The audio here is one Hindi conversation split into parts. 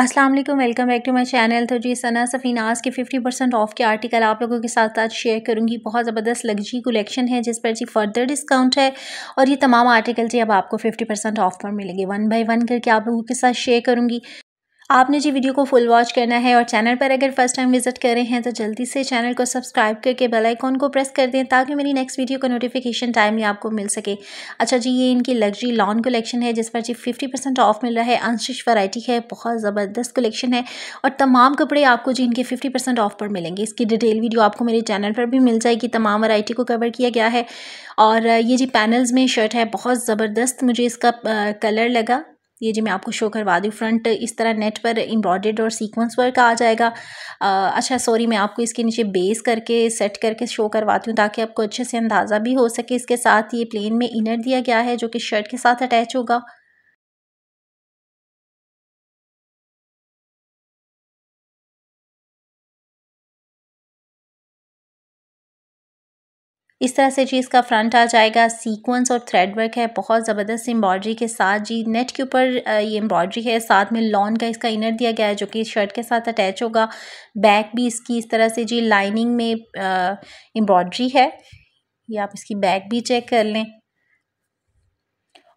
अस्सलाम वालेकुम welcome back to my channel तो जी सना सफ़ीनाज के 50 परसेंट ऑफ के आर्टिकल आप लोगों के साथ साथ शेयर करूंगी बहुत ज़बरदस्त लग्जरी कलेक्शन है जिस पर जी फर्दर डिस्काउंट है और ये तमाम आर्टिकल जी अब आपको 50 परसेंट ऑफ पर मिलेंगे वन बाय वन करके आप लोगों के साथ शेयर करूंगी आपने जी वीडियो को फुल वॉच करना है और चैनल पर अगर फर्स्ट टाइम विजिट कर रहे हैं तो जल्दी से चैनल को सब्सक्राइब करके बेल आइकॉन को प्रेस कर दें ताकि मेरी नेक्स्ट वीडियो का नोटिफिकेशन टाइमली आपको मिल सके अच्छा जी ये इनकी लग्जरी लॉन कलेक्शन है जिस पर जी फिफ्टी परसेंट ऑफ मिल रहा है अनशिश वैरायटी है बहुत ज़बरदस्त कलेक्शन है और तमाम कपड़े आपको जी इनके फिफ्टी परसेंट ऑफ पर मिलेंगे इसकी डिटेल वीडियो आपको मेरे चैनल पर भी मिल जाएगी तमाम वैरायटी को कवर किया गया है और ये जी पैनल्स में शर्ट है बहुत ज़बरदस्त मुझे इसका कलर लगा ये जी मैं आपको शो करवा दूँ फ्रंट इस तरह नेट पर एम्ब्रॉयडेड और सीक्वेंस वर्क आ जाएगा आ, अच्छा सॉरी मैं आपको इसके नीचे बेस करके सेट करके शो करवाती हूँ ताकि आपको अच्छे से अंदाज़ा भी हो सके इसके साथ ये प्लेन में इनर दिया गया है जो कि शर्ट के साथ अटैच होगा इस तरह से जी इसका फ्रंट आ जाएगा सीक्वेंस और थ्रेड वर्क है बहुत ज़बरदस्त एम्ब्रॉयडरी के साथ जी नेट के ऊपर ये एम्ब्रॉयडरी है साथ में लॉन का इसका इनर दिया गया है जो कि शर्ट के साथ अटैच होगा बैक भी इसकी इस तरह से जी लाइनिंग में एम्ब्रॉयडरी है ये आप इसकी बैक भी चेक कर लें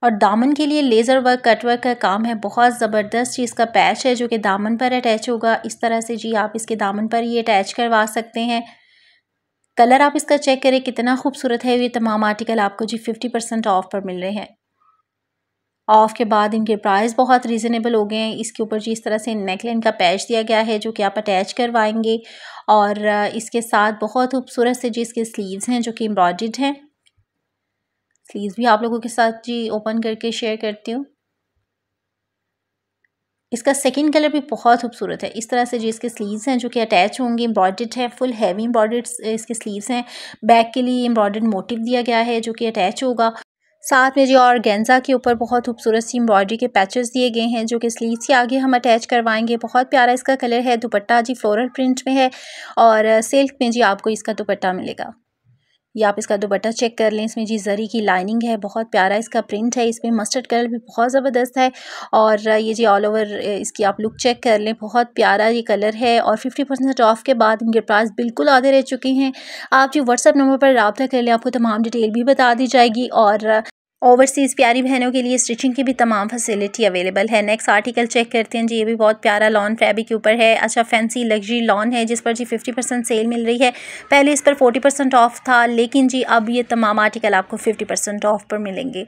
और दामन के लिए लेज़र वर्क कट वर्क का काम है बहुत ज़बरदस्त चीज़ का पैच है जो कि दामन पर अटैच होगा इस तरह से जी आप इसके दामन पर ये अटैच करवा सकते हैं कलर आप इसका चेक करें कितना खूबसूरत है ये तमाम आर्टिकल आपको जी फिफ्टी परसेंट ऑफ पर मिल रहे हैं ऑफ के बाद इनके प्राइस बहुत रीज़नेबल हो गए हैं इसके ऊपर जी इस तरह से नेकलाइन का पैच दिया गया है जो कि आप अटैच करवाएंगे और इसके साथ बहुत खूबसूरत से जी इसके स्लीव्स हैं जो कि एम्ब्रॉयड हैं स्लीव्स भी आप लोगों के साथ जी ओपन करके शेयर करती हूँ इसका सेकंड कलर भी बहुत खूबसूरत है इस तरह से जो इसके स्लीव्स हैं जो कि अटैच होंगे एम्ब्रॉयड है फुल हैवी एम्ब्रॉयड इसके स्लीव्स हैं बैक के लिए एम्ब्रॉयड मोटिव दिया गया है जो कि अटैच होगा साथ में जो और गेंजा के ऊपर बहुत खूबसूरत सी एम्ब्रॉयडरी के पैचेस दिए गए हैं जो कि स्लीव्स से आगे हम अटैच करवाएंगे बहुत प्यारा इसका कलर है दुपट्टा जी फ्लोरल प्रिंट में है और सिल्क में जी आपको इसका दुपट्टा मिलेगा ये आप इसका दुपट्टा चेक कर लें इसमें जी जरी की लाइनिंग है बहुत प्यारा इसका प्रिंट है इसमें मस्टर्ड कलर भी बहुत ज़बरदस्त है और ये जी ऑल ओवर इसकी आप लुक चेक कर लें बहुत प्यारा ये कलर है और फिफ्टी परसेंट ऑफ के बाद इनके प्राइस बिल्कुल आधे रह चुके हैं आप जो व्हाट्सअप नंबर पर रबता कर लें आपको तमाम डिटेल भी बता दी जाएगी और ओवरसीज़ प्यारी बहनों के लिए स्टिचिंग की भी तमाम फैसिलिटी अवेलेबल है नेक्स्ट आर्टिकल चेक करते हैं जी ये भी बहुत प्यारा लॉन फैब्रिक के ऊपर है अच्छा फैंसी लग्जरी लॉन है जिस पर जी फिफ्टी परसेंट सेल मिल रही है पहले इस पर फोर्टी परसेंट ऑफ था लेकिन जी अब ये तमाम आर्टिकल आपको फिफ्टी परसेंट ऑफ पर मिलेंगे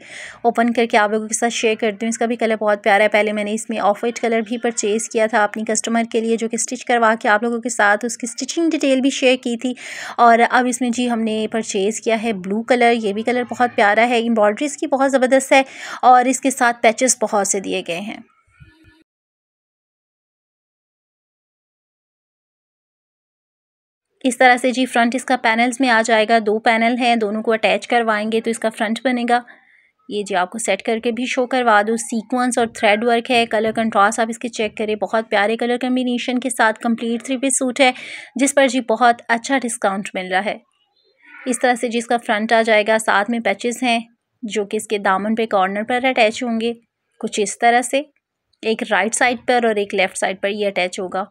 ओपन करके आप लोगों के साथ शेयर करती हूँ इसका भी कलर बहुत प्यारा है पहले मैंने इसमें ऑफ वाइट कलर भी परचेज़ किया था अपनी कस्टमर के लिए जो कि स्टिच करवा के आप लोगों के साथ उसकी स्टिचिंग डिटेल भी शेयर की थी और अब इसमें जी हमने परचेज़ किया है ब्लू कलर ये भी कलर बहुत प्यारा है एम्ब्रॉयड्रीज इसकी बहुत ज़बरदस्त है और इसके साथ पैचेस बहुत से दिए गए हैं इस तरह से जी फ्रंट इसका पैनल्स में आ जाएगा दो पैनल हैं दोनों को अटैच करवाएंगे तो इसका फ्रंट बनेगा ये जी आपको सेट करके भी शो करवा दो सीक्वेंस और थ्रेड वर्क है कलर कंट्रास्ट आप इसके चेक करें बहुत प्यारे कलर कम्बिनेशन के साथ कंप्लीट थ्री पीस सूट है जिस पर जी बहुत अच्छा डिस्काउंट मिल रहा है इस तरह से जिसका फ्रंट आ जाएगा साथ में पैचेस हैं जो कि इसके दामन पे कॉर्नर पर अटैच होंगे कुछ इस तरह से एक राइट साइड पर और एक लेफ़्ट साइड पर ये अटैच होगा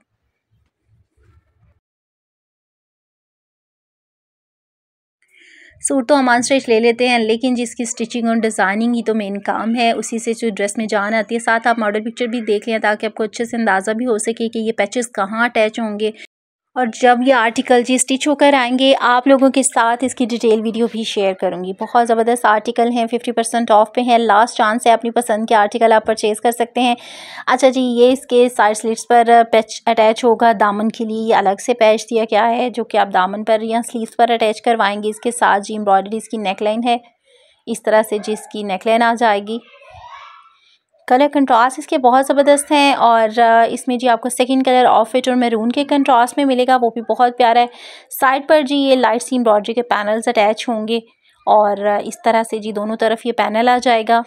सूट तो हम स्ट्रेच ले लेते हैं लेकिन जिसकी स्टिचिंग और डिज़ाइनिंग ही तो मेन काम है उसी से जो ड्रेस में जान आती है साथ आप मॉडल पिक्चर भी देख लें ताकि आपको अच्छे से अंदाज़ा भी हो सके कि ये पैचेस कहाँ अटैच होंगे और जब ये आर्टिकल जी स्टिच होकर आएंगे आप लोगों के साथ इसकी डिटेल वीडियो भी शेयर करूँगी बहुत ज़बरदस्त आर्टिकल हैं फिफ्टी परसेंट ऑफ पे हैं लास्ट चांस है अपनी पसंद के आर्टिकल आप परचेज़ कर सकते हैं अच्छा जी ये इसके साइड स्लीव्स पर पैच अटैच होगा दामन के लिए अलग से पैच दिया गया है जो कि आप दामन पर या स्लीवस पर अटैच करवाएंगे इसके साथ जी एम्ब्रॉयडरी इसकी नेकलाइन है इस तरह से जिसकी नेकलाइन आ जाएगी कलर कंट्रास्ट इसके बहुत ज़बरदस्त हैं और इसमें जी आपको सेकंड कलर ऑफिट और मेरून के कंट्रास्ट में मिलेगा वो भी बहुत प्यारा है साइड पर जी ये लाइट सी एम्ब्रॉयडरी के पैनल्स अटैच होंगे और इस तरह से जी दोनों तरफ ये पैनल आ जाएगा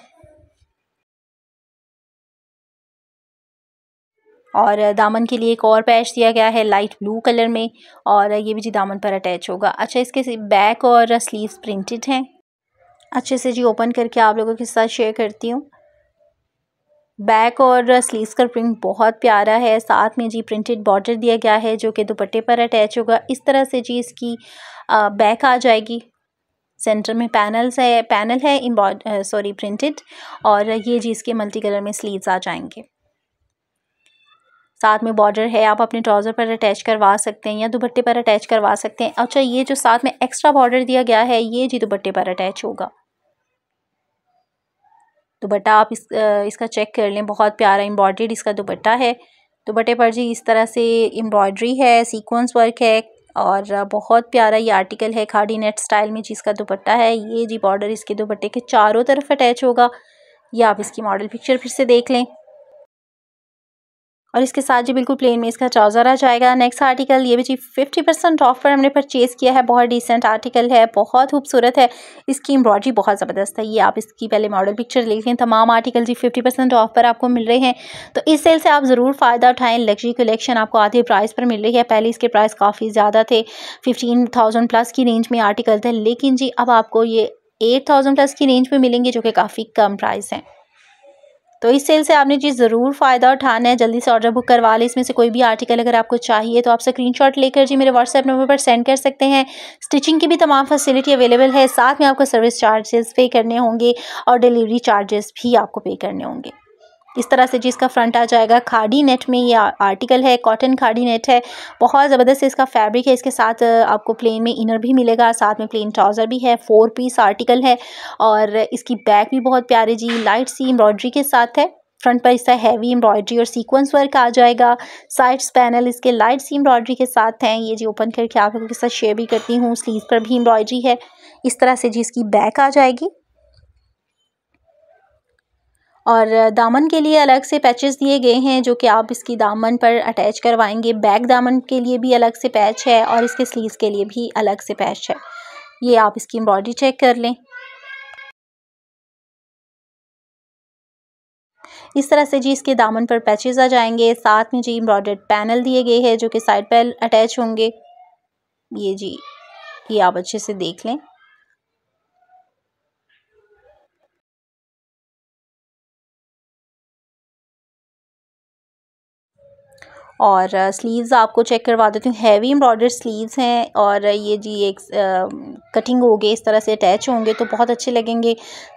और दामन के लिए एक और पैच दिया गया है लाइट ब्लू कलर में और ये भी जी दामन पर अटैच होगा अच्छा इसके बैक और स्लीव्स प्रिंटेड हैं अच्छे से जी ओपन करके आप लोगों के साथ शेयर करती हूँ बैक और स्लीव्स का प्रिंट बहुत प्यारा है साथ में जी प्रिंटेड बॉर्डर दिया गया है जो कि दुपट्टे पर अटैच होगा इस तरह से जी इसकी बैक आ जाएगी सेंटर में पैनल्स है पैनल है इन सॉरी प्रिंटेड और ये जी इसके मल्टी कलर में स्लीव्स आ जाएंगे साथ में बॉर्डर है आप अपने ट्राउज़र पर अटैच करवा सकते हैं या दुपट्टे पर अटैच करवा सकते हैं अच्छा ये जो साथ में एक्स्ट्रा बॉर्डर दिया गया है ये जी दुपट्टे पर अटैच होगा दुपट्टा आप इस इसका चेक कर लें बहुत प्यारा एम्ब्रॉयड्रीड इसका दुपट्टा है दुपट्टे पर जी इस तरह से एम्ब्रॉयडरी है सीक्वेंस वर्क है और बहुत प्यारा ये आर्टिकल है खाड़ी नेट स्टाइल में जिसका दुपट्टा है ये जी बॉर्डर इसके दुपट्टे के चारों तरफ अटैच होगा ये आप इसकी मॉडल पिक्चर फिर से देख लें और इसके साथ जी बिल्कुल प्लेन में इसका ट्राउज़र आ जाएगा नेक्स्ट आर्टिकल ये भी जी फिफ्टी परसेंट ऑफ पर हमने परचेज़ किया है बहुत डिसेंट आर्टिकल है बहुत खूबसूरत है इसकी एम्ब्रॉयडरी बहुत ज़बरदस्त है ये आप इसकी पहले मॉडल पिक्चर ले लें तमाम आर्टिकल जी फिफ्टी परसेंट ऑफ पर आपको मिल रहे हैं तो इस सेल से आप ज़रूर फ़ायदा उठाएं लग्जरी कलेक्शन आपको आधे प्राइस पर मिल रही है पहले इसके प्राइस काफ़ी ज़्यादा थे फिफ्टीन थाउजेंड प्लस की रेंज में आर्टिकल थे लेकिन जी अब आपको ये एट थाउजेंड प्लस की रेंज में मिलेंगे जो कि काफ़ी कम प्राइस हैं तो इस सेल से आपने जी ज़रूर फ़ायदा उठाना है जल्दी से ऑर्डर बुक करवा लें इसमें से कोई भी आर्टिकल अगर आपको चाहिए तो आप स्क्रीन लेकर जी मेरे व्हाट्सएप नंबर पर सेंड कर सकते हैं स्टिचिंग की भी तमाम फैसिलिटी अवेलेबल है साथ में आपको सर्विस चार्जेस पे करने होंगे और डिलीवरी चार्जेस भी आपको पे करने होंगे इस तरह से जी इसका फ्रंट आ जाएगा खाड़ी नेट में ये आर्टिकल है कॉटन खाड़ी नेट है बहुत ज़बरदस्त इसका फैब्रिक है इसके साथ आपको प्लेन में इनर भी मिलेगा साथ में प्लेन ट्राउज़र भी है फोर पीस आर्टिकल है और इसकी बैक भी बहुत प्यारी जी लाइट सी एम्ब्रॉयड्री के साथ है फ्रंट पर इसका हैवी एम्ब्रॉयड्री और सीक्वेंस वर्क आ जाएगा साइड्स पैनल इसके लाइट सी एम्ब्रॉयड्री के साथ हैं ये जी ओपन करके आप लोगों के साथ शेयर भी करती हूँ स्लीव पर भी एम्ब्रॉयड्री है इस तरह से जी इसकी बैक आ जाएगी और दामन के लिए अलग से पैचेस दिए गए हैं जो कि आप इसकी दामन पर अटैच करवाएंगे बैक दामन के लिए भी अलग से पैच है और इसके स्लीव्स के लिए भी अलग से पैच है ये आप इसकी एम्ब्रॉयडरी चेक कर लें इस तरह से जी इसके दामन पर पैचेस आ जाएंगे साथ में जी एम्ब्रॉयडर्ड पैनल दिए गए हैं जो कि साइड पैनल अटैच होंगे ये जी ये आप अच्छे से देख लें और स्लीव्स आपको चेक करवा देती हूँ हैवी एम्ब्रॉयडर्ड स्लीव्स हैं और ये जी एक कटिंग हो इस तरह से अटैच होंगे तो बहुत अच्छे लगेंगे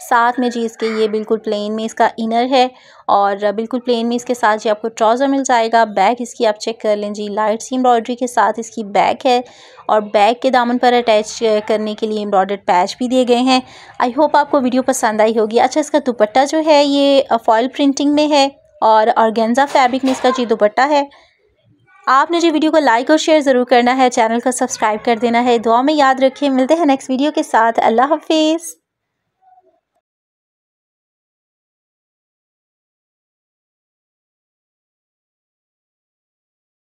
साथ में जी इसके ये बिल्कुल प्लेन में इसका इनर है और बिल्कुल प्लेन में इसके साथ जी आपको ट्राउज़र मिल जाएगा बैक इसकी आप चेक कर लें जी लाइट सी एम्ब्रॉयड्री के साथ इसकी बैक है और बैक के दामन पर अटैच करने के लिए एम्ब्रॉयडर्ड पैच भी दिए गए हैं आई होप आपको वीडियो पसंद आई होगी अच्छा इसका दुपट्टा जो है ये फॉयल प्रिंटिंग में है और ऑर्गेन्जा फैब्रिक में इसका जी दुपट्टा है आपने जो वीडियो को लाइक और शेयर ज़रूर करना है चैनल को सब्सक्राइब कर देना है दुआ में याद रखें मिलते हैं नेक्स्ट वीडियो के साथ अल्लाह हाफिज़